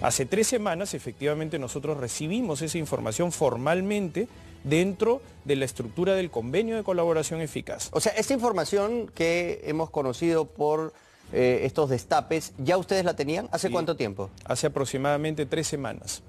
Hace tres semanas efectivamente nosotros recibimos esa información formalmente dentro de la estructura del convenio de colaboración eficaz. O sea, esta información que hemos conocido por eh, estos destapes, ¿ya ustedes la tenían? ¿Hace cuánto tiempo? Hace aproximadamente tres semanas.